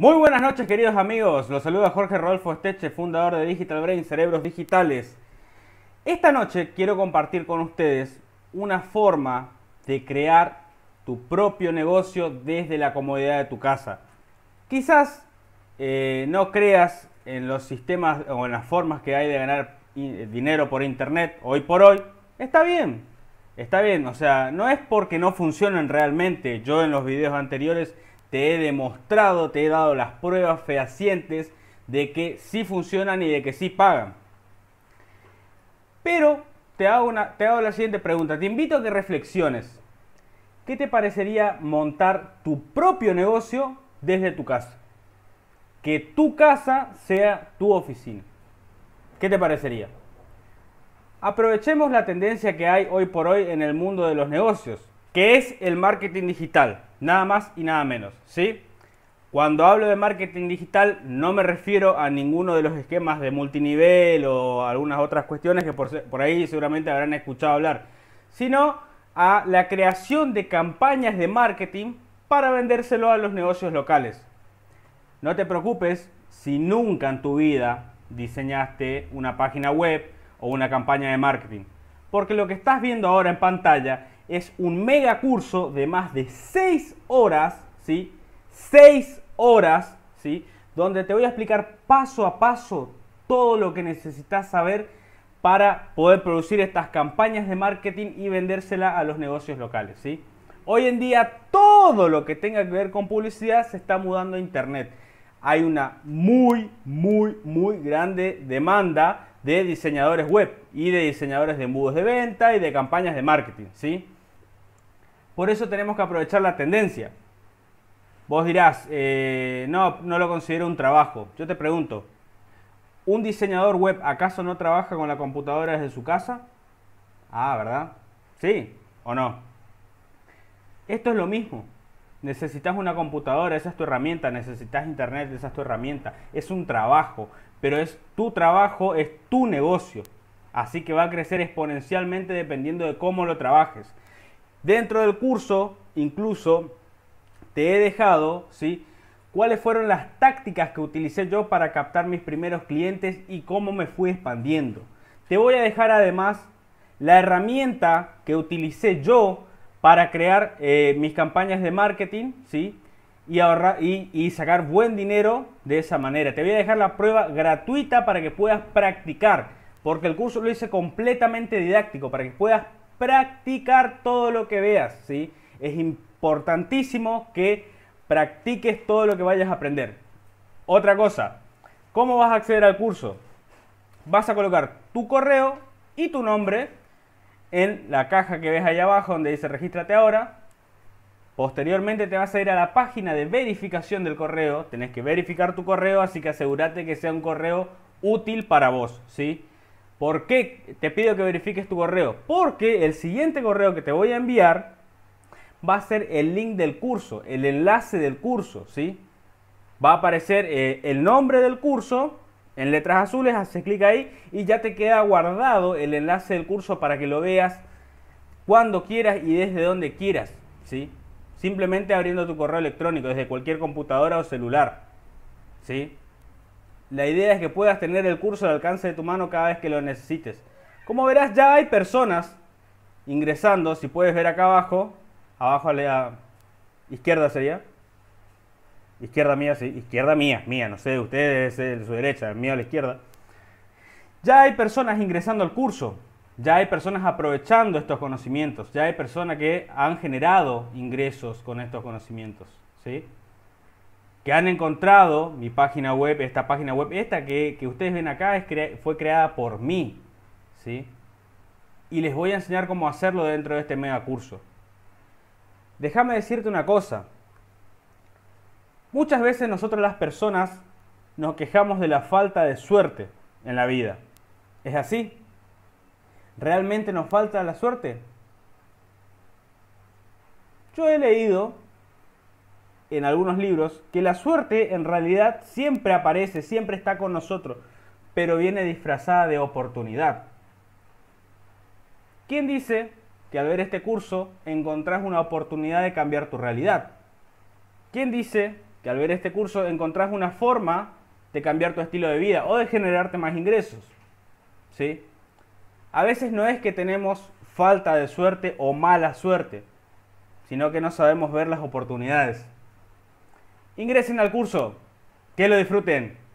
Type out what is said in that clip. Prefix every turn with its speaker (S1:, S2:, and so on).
S1: Muy buenas noches queridos amigos, los saluda Jorge Rodolfo Esteche, fundador de Digital Brain, Cerebros Digitales. Esta noche quiero compartir con ustedes una forma de crear tu propio negocio desde la comodidad de tu casa. Quizás eh, no creas en los sistemas o en las formas que hay de ganar eh, dinero por internet hoy por hoy. Está bien, está bien, o sea, no es porque no funcionen realmente. Yo en los videos anteriores te he demostrado, te he dado las pruebas fehacientes de que sí funcionan y de que sí pagan. Pero te hago, una, te hago la siguiente pregunta, te invito a que reflexiones. ¿Qué te parecería montar tu propio negocio desde tu casa? Que tu casa sea tu oficina. ¿Qué te parecería? Aprovechemos la tendencia que hay hoy por hoy en el mundo de los negocios que es el marketing digital? Nada más y nada menos, ¿sí? Cuando hablo de marketing digital no me refiero a ninguno de los esquemas de multinivel o algunas otras cuestiones que por, por ahí seguramente habrán escuchado hablar, sino a la creación de campañas de marketing para vendérselo a los negocios locales. No te preocupes si nunca en tu vida diseñaste una página web o una campaña de marketing, porque lo que estás viendo ahora en pantalla es un mega curso de más de 6 horas, ¿sí? 6 horas, ¿sí? Donde te voy a explicar paso a paso todo lo que necesitas saber para poder producir estas campañas de marketing y vendérsela a los negocios locales, ¿sí? Hoy en día todo lo que tenga que ver con publicidad se está mudando a internet. Hay una muy, muy, muy grande demanda de diseñadores web y de diseñadores de embudos de venta y de campañas de marketing, ¿sí? Por eso tenemos que aprovechar la tendencia. Vos dirás, eh, no, no lo considero un trabajo. Yo te pregunto, ¿un diseñador web acaso no trabaja con la computadora desde su casa? Ah, ¿verdad? ¿Sí o no? Esto es lo mismo. Necesitas una computadora, esa es tu herramienta. Necesitas internet, esa es tu herramienta. Es un trabajo, pero es tu trabajo, es tu negocio. Así que va a crecer exponencialmente dependiendo de cómo lo trabajes. Dentro del curso, incluso, te he dejado, ¿sí? cuáles fueron las tácticas que utilicé yo para captar mis primeros clientes y cómo me fui expandiendo. Te voy a dejar además la herramienta que utilicé yo para crear eh, mis campañas de marketing, ¿sí? Y, ahorrar, y sacar buen dinero de esa manera. Te voy a dejar la prueba gratuita para que puedas practicar, porque el curso lo hice completamente didáctico, para que puedas practicar todo lo que veas, ¿sí? Es importantísimo que practiques todo lo que vayas a aprender. Otra cosa, ¿cómo vas a acceder al curso? Vas a colocar tu correo y tu nombre en la caja que ves ahí abajo donde dice regístrate ahora. Posteriormente te vas a ir a la página de verificación del correo. Tenés que verificar tu correo, así que asegúrate que sea un correo útil para vos, ¿sí? ¿Por qué te pido que verifiques tu correo? Porque el siguiente correo que te voy a enviar va a ser el link del curso, el enlace del curso, ¿sí? Va a aparecer eh, el nombre del curso en letras azules, haces clic ahí y ya te queda guardado el enlace del curso para que lo veas cuando quieras y desde donde quieras, ¿sí? Simplemente abriendo tu correo electrónico desde cualquier computadora o celular, ¿sí? La idea es que puedas tener el curso al alcance de tu mano cada vez que lo necesites. Como verás, ya hay personas ingresando, si puedes ver acá abajo, abajo a la izquierda sería. Izquierda mía, sí, izquierda mía, mía, no sé, ustedes de su derecha, mía a la izquierda. Ya hay personas ingresando al curso, ya hay personas aprovechando estos conocimientos, ya hay personas que han generado ingresos con estos conocimientos, ¿sí? que han encontrado mi página web, esta página web, esta que, ustedes ven acá es fue creada por mí, ¿sí? Y les voy a enseñar cómo hacerlo dentro de este mega curso. Déjame decirte una cosa. Muchas veces nosotros las personas nos quejamos de la falta de suerte en la vida. ¿Es así? ¿Realmente nos falta la suerte? Yo he leído en algunos libros que la suerte en realidad siempre aparece, siempre está con nosotros, pero viene disfrazada de oportunidad. ¿Quién dice que al ver este curso encontrás una oportunidad de cambiar tu realidad? ¿Quién dice que al ver este curso encontrás una forma de cambiar tu estilo de vida o de generarte más ingresos? ¿Sí? A veces no es que tenemos falta de suerte o mala suerte, sino que no sabemos ver las oportunidades. Ingresen al curso. Que lo disfruten.